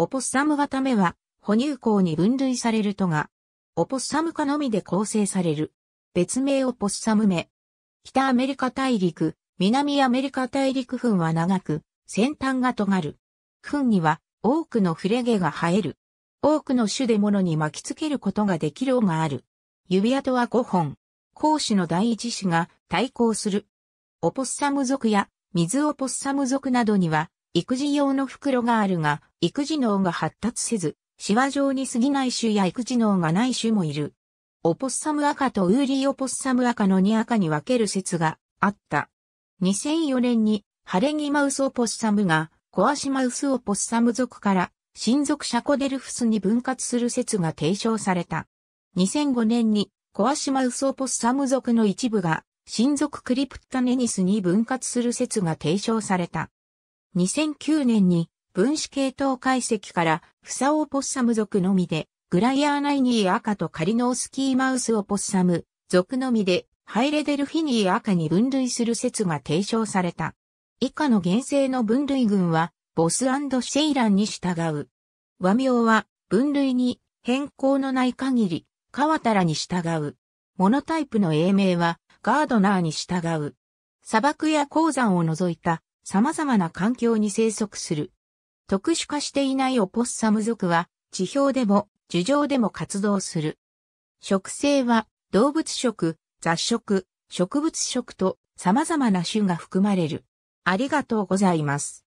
オポッサム型目は、哺乳綱に分類されるとが、オポッサム科のみで構成される。別名オポッサム目。北アメリカ大陸、南アメリカ大陸墳は長く、先端が尖る。墳には多くのフレ毛が生える。多くの種で物に巻きつけることができる尾がある。指跡は5本。講師の第一子が対抗する。オポッサム族や水オポッサム族などには育児用の袋があるが、育児脳が発達せず、シワ状に過ぎない種や育児脳がない種もいる。オポッサム赤とウーリーオポッサム赤の2赤に分ける説があった。2004年にハレギマウスオポッサムがコアシマウスオポッサム族から新属シャコデルフスに分割する説が提唱された。2005年にコアシマウスオポッサム族の一部が新属クリプタネニスに分割する説が提唱された。2009年に分子系統解析からフサオポッサム属のみで、グライアーナイニー赤とカリノースキーマウスオポッサム属のみで、ハイレデルフィニー赤に分類する説が提唱された。以下の原生の分類群は、ボスシェイランに従う。和名は、分類に変更のない限り、川たらに従う。モノタイプの英名は、ガードナーに従う。砂漠や鉱山を除いた様々な環境に生息する。特殊化していないオポッサム属は、地表でも、樹上でも活動する。植生は、動物食、雑食、植物食と様々な種が含まれる。ありがとうございます。